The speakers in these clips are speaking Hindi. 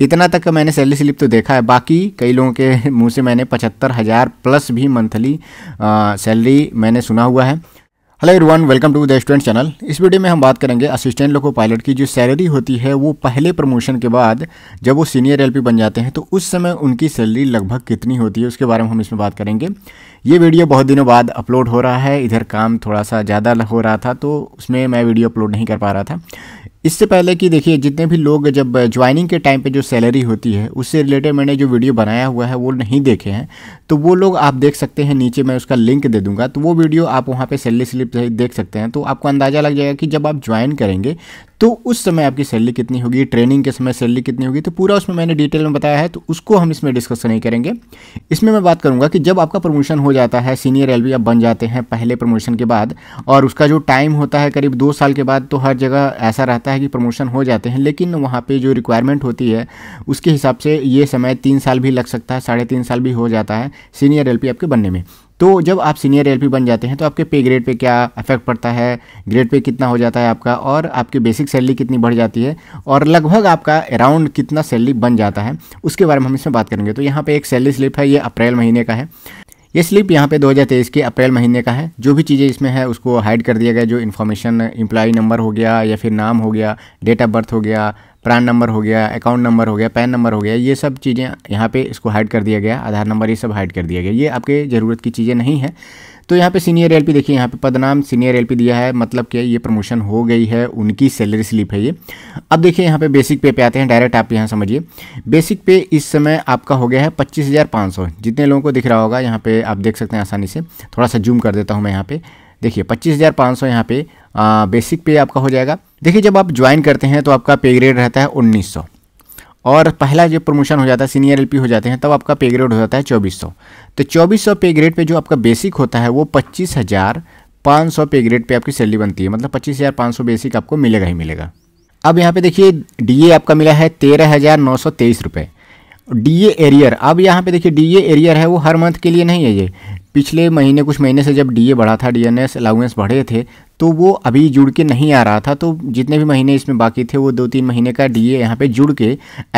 इतना तक मैंने सैलरी स्लिप तो देखा है बाकी कई लोगों के मुंह से मैंने पचहत्तर हज़ार प्लस भी मंथली सैलरी मैंने सुना हुआ है hello everyone welcome to the student channel इस वीडियो में हम बात करेंगे असिस्टेंट लोको पायलट की जो सैलरी होती है वो पहले प्रमोशन के बाद जब वो सीनियर एलपी बन जाते हैं तो उस समय उनकी सैलरी लगभग कितनी होती है उसके बारे में हम इसमें बात करेंगे ये वीडियो बहुत दिनों बाद अपलोड हो रहा है इधर काम थोड़ा सा ज़्यादा हो रहा था तो उसमें मैं वीडियो अपलोड नहीं कर पा रहा था इससे पहले कि देखिए जितने भी लोग जब ज्वाइनिंग के टाइम पे जो सैलरी होती है उससे रिलेटेड मैंने जो वीडियो बनाया हुआ है वो नहीं देखे हैं तो वो लोग आप देख सकते हैं नीचे मैं उसका लिंक दे दूंगा तो वो वीडियो आप वहाँ पे सैलरी स्लिप देख सकते हैं तो आपको अंदाज़ा लग जाएगा कि जब आप ज्वाइन करेंगे तो उस समय आपकी सैलरी कितनी होगी ट्रेनिंग के समय सैलरी कितनी होगी तो पूरा उसमें मैंने डिटेल में बताया है तो उसको हम इसमें डिस्कस नहीं करेंगे इसमें मैं बात करूंगा कि जब आपका प्रमोशन हो जाता है सीनियर एल आप बन जाते हैं पहले प्रमोशन के बाद और उसका जो टाइम होता है करीब दो साल के बाद तो हर जगह ऐसा रहता है कि प्रमोशन हो जाते हैं लेकिन वहाँ पर जो रिक्वायरमेंट होती है उसके हिसाब से ये समय तीन साल भी लग सकता है साढ़े तीन साल भी हो जाता है सीनियर एल आपके बनने में तो जब आप सीनियर एल बन जाते हैं तो आपके पे ग्रेड पे क्या इफेक्ट पड़ता है ग्रेड पे कितना हो जाता है आपका और आपकी बेसिक सैलरी कितनी बढ़ जाती है और लगभग आपका अराउंड कितना सैलरी बन जाता है उसके बारे में हम इसमें बात करेंगे तो यहाँ पे एक सैलरी स्लिप है ये अप्रैल महीने का है ये स्लिप यहाँ पे 2023 के अप्रैल महीने का है जो भी चीज़ें इसमें है उसको हाइड कर दिया गया जो इन्फॉर्मेशन एम्प्लॉय नंबर हो गया या फिर नाम हो गया डेट ऑफ बर्थ हो गया प्रान नंबर हो गया अकाउंट नंबर हो गया पैन नंबर हो गया ये सब चीज़ें यहाँ पे इसको हाइड कर दिया गया आधार नंबर ये सब हाइड कर दिया गया ये आपके ज़रूरत की चीज़ें नहीं है तो यहाँ पे सीनियर एलपी देखिए यहाँ पे पदनाम सीनियर एलपी दिया है मतलब क्या ये प्रमोशन हो गई है उनकी सैलरी स्लिप है ये अब देखिए यहाँ पे बेसिक पे पे आते हैं डायरेक्ट आप यहाँ समझिए बेसिक पे इस समय आपका हो गया है पच्चीस जितने लोगों को दिख रहा होगा यहाँ पर आप देख सकते हैं आसानी से थोड़ा सा जूम कर देता हूँ मैं यहाँ पर देखिए पच्चीस हज़ार पाँच सौ यहाँ पे आ, बेसिक पे आपका हो जाएगा देखिए जब आप ज्वाइन करते हैं तो आपका पे ग्रेड रहता है उन्नीस सौ और पहला जो प्रमोशन हो जाता है सीनियर एलपी हो जाते हैं तब आपका पे ग्रेड हो जाता है चौबीस सौ तो चौबीस सौ पे ग्रेड पे जो आपका बेसिक होता है वो पच्चीस हज़ार पाँच सौ पे ग्रेड पे आपकी सैलरी बनती है मतलब पच्चीस हज़ार पाँच सौ बेसिक आपको मिलेगा ही मिलेगा अब यहाँ पे देखिए ए आपका मिला है तेरह हज़ार नौ सौ तेईस रुपये डी एरियर अब यहाँ पे देखिए डी एरियर है वो हर मंथ के लिए नहीं है ये पिछले महीने कुछ महीने से जब डीए बढ़ा था डीएनएस अलाउंस बढ़े थे तो वो अभी जुड़ के नहीं आ रहा था तो जितने भी महीने इसमें बाकी थे वो दो तीन महीने का डी ए यहाँ पर जुड़ के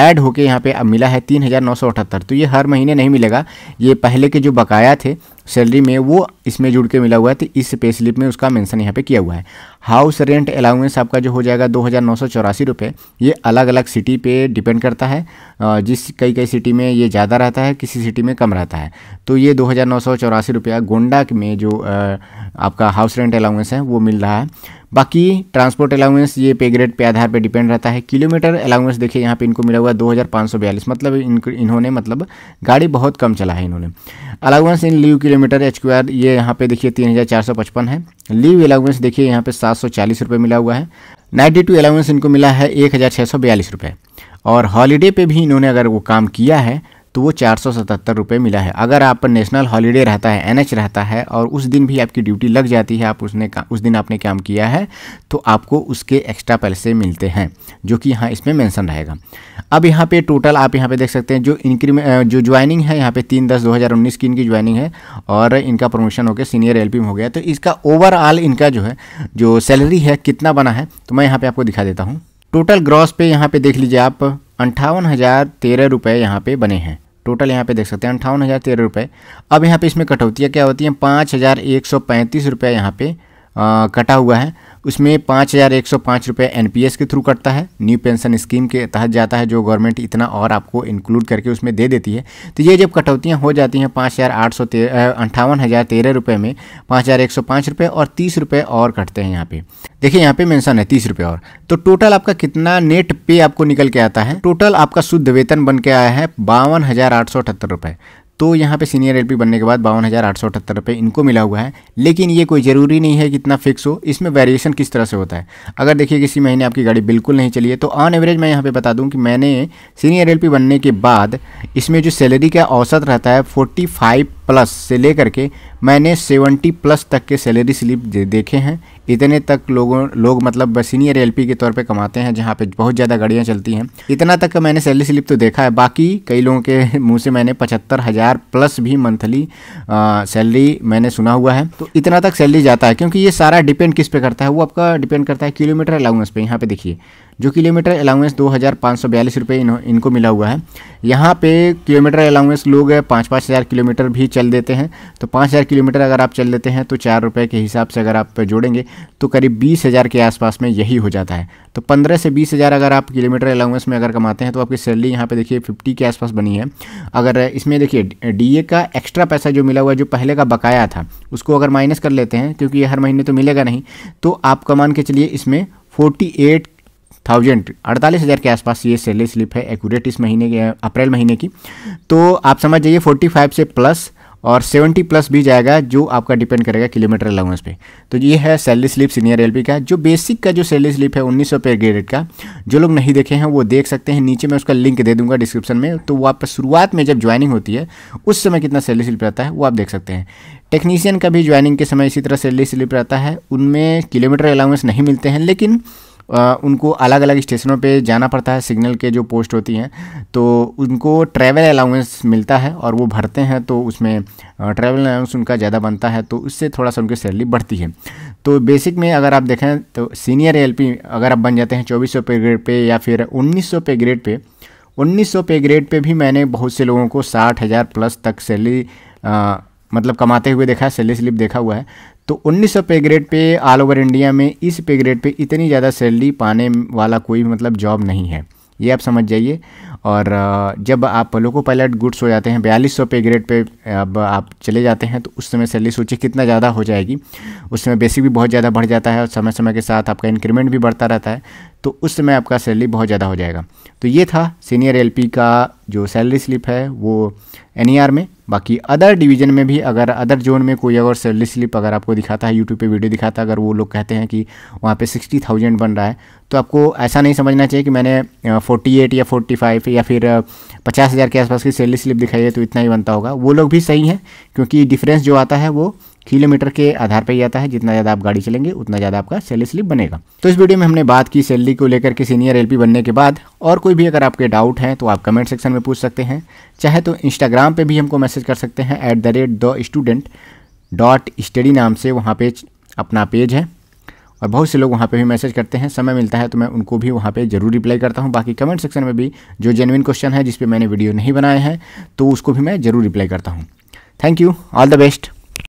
ऐड होके यहाँ पे अब मिला है तीन हज़ार नौ सौ अठहत्तर तो ये हर महीने नहीं मिलेगा ये पहले के जो बकाया थे सैलरी में वो इसमें जुड़ के मिला हुआ है तो इस पे स्लिप में उसका मेंशन यहाँ पे किया हुआ है हाउस रेंट अलाउंस आपका जो हो जाएगा दो हज़ार नौ सौ चौरासी रुपये ये अलग अलग सिटी पे डिपेंड करता है जिस कई कई सिटी में ये ज़्यादा रहता है किसी सिटी में कम रहता है तो ये दो हज़ार नौ सौ चौरासी रुपया गोंडा में जो आपका हाउस रेंट अलाउंस है वो मिल मिल रहा है बाकी ट्रांसपोर्ट अलाउंस ये पे ग्रेड पे आधार पे डिपेंड रहता है किलोमीटर अलाउंस देखिए यहाँ पे इनको मिला हुआ दो मतलब इन इन्होंने मतलब गाड़ी बहुत कम चला है इन्होंने अलाउंस इन लीव किलोमीटर स्क्वायर ये यहाँ पे देखिए तीन है लीव अलाउंस देखिए यहाँ पे सात सौ मिला हुआ है नाइन्टी टू अलाउंस इनको मिला है एक हज़ार छः सौ बयालीस रुपये और हॉलीडे पर भी इन्होंने अगर वो काम किया है तो वो चार सौ सतहत्तर रुपये मिला है अगर आप पर नेशनल हॉलीडे रहता है एन रहता है और उस दिन भी आपकी ड्यूटी लग जाती है आप उसने उस दिन आपने काम किया है तो आपको उसके एक्स्ट्रा पैसे मिलते हैं जो कि यहाँ इसमें मैंसन रहेगा अब यहाँ पे टोटल आप यहाँ पे देख सकते हैं जो इंक्रीमेंट जो ज्वाइनिंग है यहाँ पे तीन दस दो हज़ार उन्नीस की इनकी ज्वाइनिंग है और इनका प्रमोशन होकर सीनियर एल में हो गया तो इसका ओवरऑल इनका जो है जो सैलरी है कितना बना है तो मैं यहाँ पर आपको दिखा देता हूँ टोटल ग्रॉस पे यहाँ पे देख लीजिए आप अंठावन हज़ार तेरह रुपये यहाँ पर बने हैं टोटल यहाँ पे देख सकते हैं अंठावन हज़ार तेरह रुपये अब यहाँ पे इसमें कटौतियाँ क्या होती हैं पाँच हज़ार एक सौ पैंतीस रुपये यहाँ पे कटा हुआ है उसमें पाँच हज़ार एक सौ पाँच रुपये एन के थ्रू कटता है न्यू पेंशन स्कीम के तहत जाता है जो गवर्नमेंट इतना और आपको इंक्लूड करके उसमें दे देती है तो ये जब कटौतियाँ हो जाती हैं पाँच हज़ार आठ सौ अंठावन हज़ार तेरह रुपये में पाँच हज़ार एक सौ पाँच रुपये और तीस रुपये और कटते हैं यहाँ पे देखिए यहाँ पे मेंशन है तीस रुपये और तो टोटल आपका कितना नेट पे आपको निकल के आता है टोटल आपका शुद्ध वेतन बन के आया है बावन हज़ार आठ सौ अठहत्तर रुपये तो यहाँ पे सीनियर एलपी बनने के बाद बावन हज़ार आठ सौ अठहत्तर रुपये इनको मिला हुआ है लेकिन ये कोई ज़रूरी नहीं है कि इतना फिक्स हो इसमें वेरिएशन किस तरह से होता है अगर देखिए किसी महीने आपकी गाड़ी बिल्कुल नहीं चली है तो ऑन एवरेज मैं यहाँ पे बता दूँ कि मैंने सीनियर एलपी बनने के बाद इसमें जो सैलरी का औसत रहता है फोर्टी फाइव प्लस से लेकर के मैंने सेवेंटी प्लस तक के सैलरी स्लिप दे, देखे हैं इतने तक लोगों लोग मतलब सीनियर एलपी के तौर पे कमाते हैं जहाँ पे बहुत ज़्यादा गाड़ियाँ चलती हैं इतना तक मैंने सैलरी स्लिप तो देखा है बाकी कई लोगों के मुँह से मैंने पचहत्तर हज़ार हज़ार प्लस भी मंथली सैलरी मैंने सुना हुआ है तो इतना तक सैलरी जाता है क्योंकि ये सारा डिपेंड किस पे करता है वो आपका डिपेंड करता है किलोमीटर अलाउंस पे यहाँ पे देखिए जो किलोमीटर अलाउंस दो हज़ार पाँच सौ बयालीस रुपये इन, इनको मिला हुआ है यहाँ पे किलोमीटर अलाउंस लोग पाँच पाँच हज़ार किलोमीटर भी चल देते हैं तो पाँच हज़ार किलोमीटर अगर आप चल देते हैं तो चार रुपये के हिसाब से अगर आप जोड़ेंगे तो करीब बीस हज़ार के आसपास में यही हो जाता है तो पंद्रह से बीस हज़ार अगर आप किलोमीटर अलाउंस में अगर कमाते हैं तो आपकी सैलरी यहाँ पर देखिए फिफ्टी के आसपास बनी है अगर इसमें देखिए डी का एक्स्ट्रा पैसा जो मिला हुआ जो पहले का बकाया था उसको अगर माइनस कर लेते हैं क्योंकि हर महीने तो मिलेगा नहीं तो आप कमान के चलिए इसमें 48 थाउजेंड अड़तालीस हज़ार के आसपास ये सैलरी स्लिप है एक्यूरेट इस महीने के अप्रैल महीने की तो आप समझ जाइए फोर्टी फाइव से प्लस और सेवेंटी प्लस भी जाएगा जो आपका डिपेंड करेगा किलोमीटर अलाउंस पे तो ये है सैलरी स्लिप सीनियर एल का जो बेसिक का जो सैलरी स्लिप है उन्नीस सौ पे ग्रेड का जो लोग नहीं देखे हैं वो देख सकते हैं नीचे मैं उसका लिंक दे दूंगा डिस्क्रिप्शन में तो वो आप शुरुआत में जब ज्वाइनिंग होती है उस समय कितना सैलरी स्लिप रहता है वो आप देख सकते हैं टेक्नीशियन का भी ज्वाइनिंग के समय इसी तरह सैलरी स्लिप रहता है उनमें किलोमीटर अलाउंस नहीं मिलते हैं लेकिन उनको अलग अलग स्टेशनों पे जाना पड़ता है सिग्नल के जो पोस्ट होती हैं तो उनको ट्रैवल अलाउंस मिलता है और वो भरते हैं तो उसमें ट्रैवल अलाउंस उनका ज़्यादा बनता है तो उससे थोड़ा सा उनकी सैलरी बढ़ती है तो बेसिक में अगर आप देखें तो सीनियर एल अगर आप बन जाते हैं चौबीस सौ पे ग्रेड पे या फिर उन्नीस सौ पे ग्रेड पे उन्नीस सौ पे ग्रेड पे भी मैंने बहुत से लोगों को साठ हज़ार प्लस तक सैलरी मतलब कमाते हुए देखा है सैलरी स्लिप देखा हुआ है तो 1900 पे grade pay all over India में इस पे ग्रेड पे इतनी ज़्यादा सैलरी पाने वाला कोई मतलब जॉब नहीं है ये आप समझ जाइए और जब आप लोको पायलट गुड्स हो जाते हैं बयालीस सौ पे ग्रेड पे अब आप चले जाते हैं तो उस समय सैलरी सोचिए कितना ज़्यादा हो जाएगी उस समय बेसिक भी बहुत ज़्यादा बढ़ जाता है और समय समय के साथ आपका इंक्रीमेंट भी बढ़ता रहता है तो उस समय आपका सैलरी बहुत ज़्यादा हो जाएगा तो ये था सीनियर एल का जो सैलरी स्लिप है वो एन e में बाकी अदर डिवीज़न में भी अगर अदर जोन में कोई अगर सैलरी स्लिप अगर आपको दिखाता है यूट्यूब पे वीडियो दिखाता है अगर वो लोग कहते हैं कि वहाँ पे सिक्सटी थाउजेंड बन रहा है तो आपको ऐसा नहीं समझना चाहिए कि मैंने फोर्टी एट या फोर्टी फाइव या फिर पचास हज़ार के आसपास की सैलरी स्लिप दिखाई है तो इतना ही बनता होगा वो लोग भी सही हैं क्योंकि डिफरेंस जो आता है वो किलोमीटर के आधार पर ही आता है जितना ज़्यादा आप गाड़ी चलेंगे उतना ज़्यादा आपका सैलरी स्लिप बनेगा तो इस वीडियो में हमने बात की सैलरी को लेकर के सीनियर एलपी बनने के बाद और कोई भी अगर आपके डाउट हैं तो आप कमेंट सेक्शन में पूछ सकते हैं चाहे तो इंस्टाग्राम पर भी हमको मैसेज कर सकते हैं at the rate the student dot study नाम से वहाँ पर अपना पेज है और बहुत से लोग वहाँ पे भी मैसेज करते हैं समय मिलता है तो मैं उनको भी वहाँ पे जरूर रिप्लाई करता हूँ बाकी कमेंट सेक्शन में भी जो जेनविन क्वेश्चन है जिस पे मैंने वीडियो नहीं बनाए हैं तो उसको भी मैं ज़रूर रिप्लाई करता हूँ thank you all the best